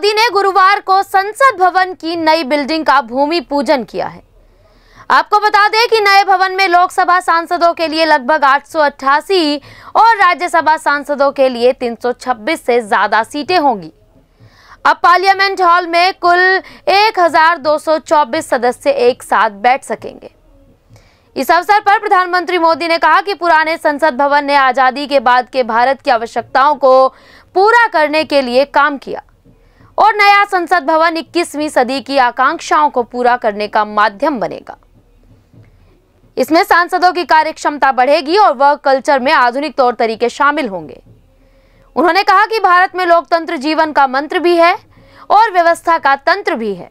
मोदी ने गुरुवार को संसद भवन की नई बिल्डिंग का भूमि पूजन किया है आपको बता दें कि नए भवन में लोकसभा सांसदों के लिए लगभग आठ और राज्यसभा सांसदों के लिए 326 से ज्यादा सीटें होंगी अब पार्लियामेंट हॉल में कुल 1224 सदस्य एक साथ बैठ सकेंगे इस अवसर पर प्रधानमंत्री मोदी ने कहा कि पुराने संसद भवन ने आज़ादी के बाद के भारत की आवश्यकताओं को पूरा करने के लिए काम किया और नया संसद भवन 21वीं सदी की आकांक्षाओं को पूरा करने का माध्यम बनेगा इसमें सांसदों की कार्यक्षमता बढ़ेगी और वर्क कल्चर में आधुनिक तौर तरीके शामिल होंगे उन्होंने कहा कि भारत में लोकतंत्र जीवन का मंत्र भी है और व्यवस्था का तंत्र भी है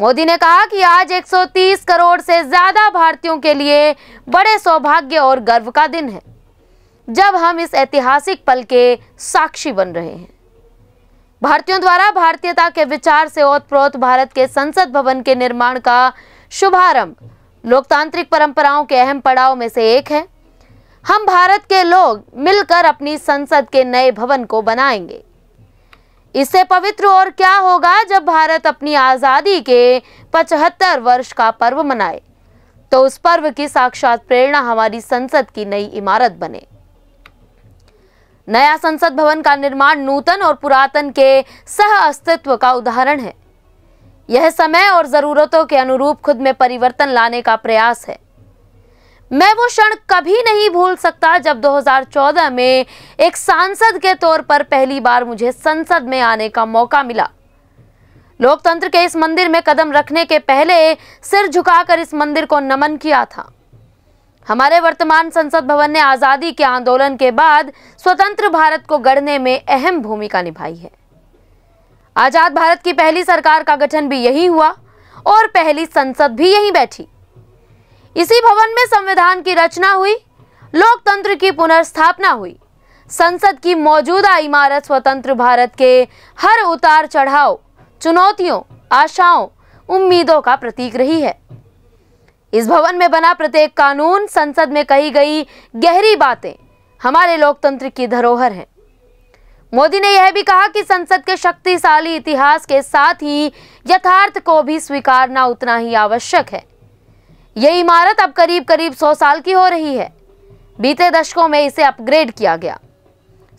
मोदी ने कहा कि आज 130 करोड़ से ज्यादा भारतीयों के लिए बड़े सौभाग्य और गर्व का दिन है जब हम इस ऐतिहासिक पल के साक्षी बन रहे हैं भारतीयों द्वारा भारतीयता के विचार से ओतप्रोत भारत के संसद भवन के निर्माण का शुभारंभ लोकतांत्रिक परंपराओं के अहम पड़ाव में से एक है हम भारत के लोग मिलकर अपनी संसद के नए भवन को बनाएंगे इससे पवित्र और क्या होगा जब भारत अपनी आज़ादी के 75 वर्ष का पर्व मनाए तो उस पर्व की साक्षात प्रेरणा हमारी संसद की नई इमारत बने नया संसद भवन का निर्माण नूतन और पुरातन के सह अस्तित्व का उदाहरण है यह समय और ज़रूरतों के अनुरूप खुद में परिवर्तन लाने का प्रयास है मैं वो क्षण कभी नहीं भूल सकता जब 2014 में एक सांसद के तौर पर पहली बार मुझे संसद में आने का मौका मिला लोकतंत्र के इस मंदिर में कदम रखने के पहले सिर झुकाकर इस मंदिर को नमन किया था हमारे वर्तमान संसद भवन ने आज़ादी के आंदोलन के बाद स्वतंत्र भारत को गढ़ने में अहम भूमिका निभाई है आज़ाद भारत की पहली सरकार का गठन भी यही हुआ और पहली संसद भी यही बैठी इसी भवन में संविधान की रचना हुई लोकतंत्र की पुनर्स्थापना हुई संसद की मौजूदा इमारत स्वतंत्र भारत के हर उतार चढ़ाव चुनौतियों आशाओं उम्मीदों का प्रतीक रही है इस भवन में बना प्रत्येक कानून संसद में कही गई गहरी बातें हमारे लोकतंत्र की धरोहर हैं मोदी ने यह भी कहा कि संसद के शक्तिशाली इतिहास के साथ ही यथार्थ को भी स्वीकारना उतना ही आवश्यक है यह इमारत अब करीब करीब सौ साल की हो रही है बीते दशकों में इसे अपग्रेड किया गया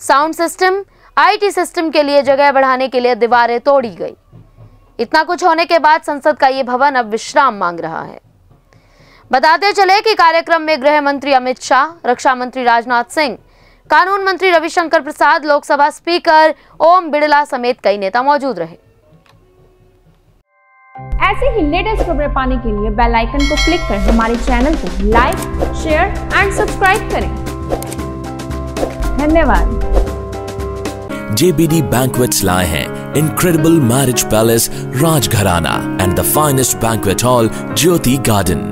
साउंड सिस्टम आईटी सिस्टम के लिए जगह बढ़ाने के लिए दीवारें तोड़ी गई इतना कुछ होने के बाद संसद का यह भवन अब विश्राम मांग रहा है बताते चले कि कार्यक्रम में गृह मंत्री अमित शाह रक्षा मंत्री राजनाथ सिंह कानून मंत्री रविशंकर प्रसाद लोकसभा स्पीकर ओम बिड़ला समेत कई नेता मौजूद रहे ऐसे ही लेटेस्ट खबरें पाने के लिए बेल आइकन को क्लिक करें हमारे चैनल को लाइक शेयर एंड सब्सक्राइब करें धन्यवाद जेबीडी Banquets लाए हैं incredible marriage palace Rajgharana and the finest banquet hall Jyoti garden